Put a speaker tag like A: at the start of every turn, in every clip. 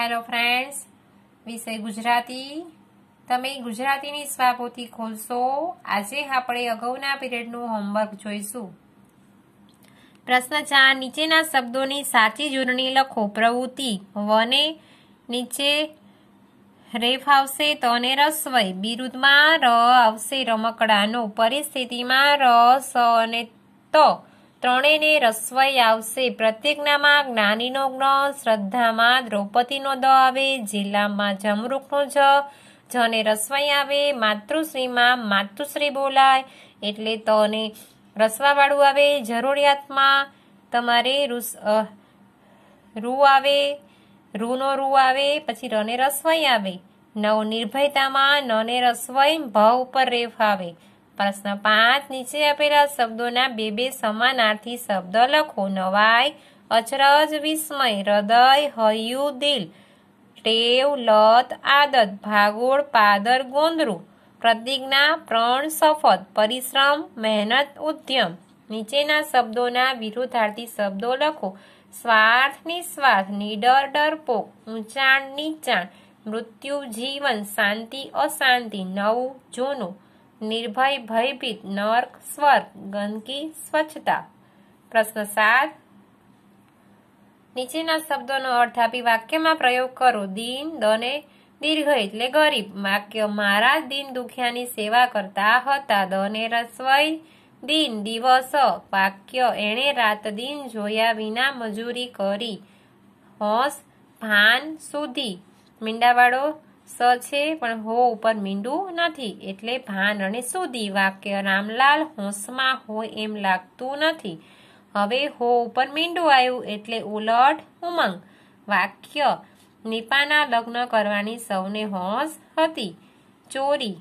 A: hello friends વિષય ગુજરાતી તમે ગુજરાતીની સ્વાપોથી ખોલશો આજે આપણે અગાઉના પીરિયડનું હોમવર્ક જોઈશું પ્રશ્ન ચાર નીચેના શબ્દોની સાચી જોડણી લખો પ્રવૃત્તિ વને નીચે રેફ આવશે તને રસવય બિરુદમાં ર આવશે રમકડાનો પરિસ્થિતિમાં ર સ અને તો ત્રણેયને રસવાઈ આવશે પ્રતિજ્ઞામાં જ્ઞાનીનો જ્ઞ શ્રદ્ધામાં દ્રૌપદીનો દ આવે જિલ્લામાં જમરૂખનો જ જને રસવાઈ આવે માતૃશ્રીમાં માતૃશ્રી બોલાય એટલે તને રસવાવાળું આવે જરૂરિયાતમાં તમારે રૂ આવે રૂનો રૂ આવે પછી રને રસવાઈ આવે નવ નિર્ભયતામાં નને રસવાઈ ભાવ ઉપર રેફ આવે પ્રશ્ન પાંચ નીચે આપેલા શબ્દોના બે બે સમાનાર્થી શબ્દ લખો નવાય અચરજ વિસ્મય હૃદય હયુ દિલ ટેવ લત આદત ભાગોળ પાદર ગોંદરું પ્રતિજ્ઞા પ્રણ શપથ પરિશ્રમ મહેનત ઉદ્યમ નીચેના શબ્દોના વિરુદ્ધાર્થી શબ્દો લખો સ્વાર્થ નિસ્વાર્થ નિડર ડરપોક ઊંચાણ નીચાણ મૃત્યુ જીવન શાંતિ અશાંતિ નવું જૂનું નિર્ભય ભયભીત નર્ક સ્વર્ગ ગંદકી સ્વચ્છતા પ્રશ્ન સાત નીચેના શબ્દોનો અર્થ આપી વાક્યમાં પ્રયોગ કરો દિન દને દીર્ઘ એટલે ગરીબ વાક્ય મારા દિન દુખ્યાની સેવા કરતા હતા દને રસવાઈ દિન દિવસ વાક્ય એણે રાત દિન જોયા વિના મજૂરી કરી હોશ ભાન સુધી મીંડાવાળો સ છે પણ હો ઉપર મીંડું નથી એટલે ભાન અને સુધી વાક્ય રામલાલ હોંશમાં હોય એમ લાગતું નથી હવે હો ઉપર મીંડું આવ્યું એટલે ઉલટ ઉમંગ વાક્ય નિપાના લગ્ન કરવાની સૌને હોશ હતી ચોરી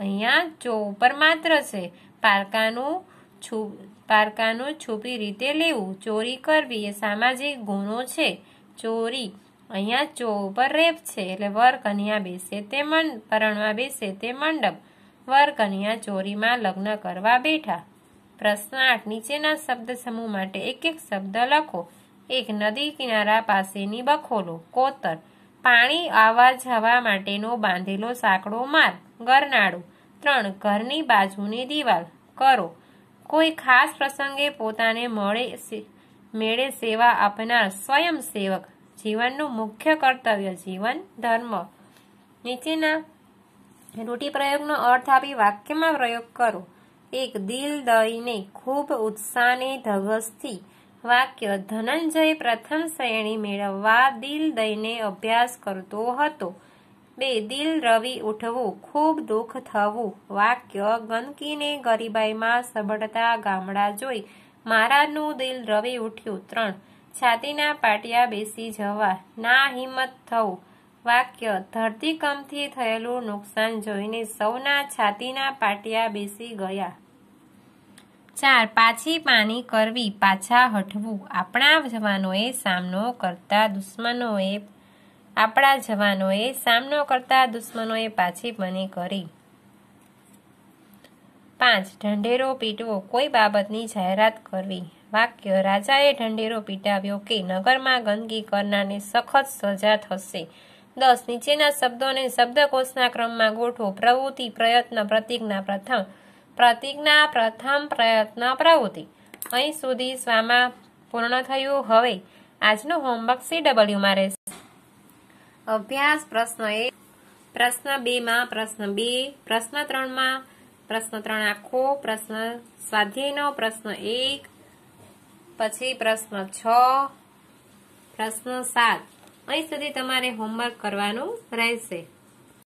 A: અહીંયા ચો ઉપર માત્ર છે પારકાનું છુ પારકાનું છુપી રીતે લેવું ચોરી કરવી એ સામાજિક ગુનો છે ચોરી અહીંયા ચો ઉપર રેપ છે એટલે વર કન્યા બેસે તે મંડ પરણવા બેસે તે મંડપ વર કન્યા ચોરીમાં લગ્ન કરવા બેઠા પ્રશ્ન આઠ નીચેના શબ્દ સમૂહ માટે એક એક શબ્દ લખો એક નદી કિનારા પાસેની બખોલો કોતર પાણી આવવા જવા માટેનો બાંધેલો સાંકડો માર ગરનાળું ત્રણ ઘરની બાજુની દિવાલ કરો કોઈ ખાસ પ્રસંગે પોતાને મળે મેળે સેવા આપનાર સ્વયંસેવક જીવનનું મુખ્ય કર્તવ્ય જીવન ધર્મ નીચેના રૂઢિ પ્રયોગનો અર્થ આપી વાક્યમાં પ્રયોગ કરો એક દિલ દઈને ખૂબ ઉત્સાહને ધગસથી વાક્ય ધનંજય પ્રથમ શ્રેણી મેળવવા દિલ દઈને અભ્યાસ કરતો હતો બે દિલ રવિ ઉઠવું ખૂબ દુઃખ થવું વાક્ય ગંદકીને ગરીબાઈમાં સબળતા ગામડા જોઈ મારાનું દિલ રવિ ઉઠ્યું ત્રણ છાતીના પાટિયા બેસી જવા ના હિંમત થવું વાક્ય ધરતીકંપથી થયેલું નુકસાન જોઈને સૌના છાતીના પાટિયા બેસી ગયા ચાર પાછી પાની કરવી પાછા હટવું આપણા જવાનોએ સામનો કરતા દુશ્મનોએ આપણા જવાનોએ સામનો કરતા દુશ્મનોએ પાછી પાની કરી પાંચ ઢંઢેરો પીટવો કોઈ બાબતની જાહેરાત કરવી વાક્ય રાજાએ ઢંઢેરો પીટાવ્યો કે નગરમાં ગંદકી કરનારને સખત સજા થશે દસ નીચેના શબ્દોને શબ્દકોષના ક્રમમાં ગોઠવો પ્રવૃત્તિ પ્રયત્ન પ્રતિજ્ઞા પ્રથમ પ્રતિજ્ઞા પ્રથમ પ્રયત્ન પ્રવૃત્તિ અહીં સુધી સ્વામા પૂર્ણ થયું હવે આજનું હોમવર્ક સી ડબલ્યુમાં રહેશે અભ્યાસ પ્રશ્ન એક પ્રશ્ન બેમાં પ્રશ્ન બે પ્રશ્ન ત્રણ માં પ્રશ્ન ત્રણ આખો પ્રશ્ન સ્વાધ્યાયનો પ્રશ્ન એક પછી પ્રશ્ન છ પ્રશ્ન સાત અહીં સુધી તમારે હોમવર્ક કરવાનું રહેશે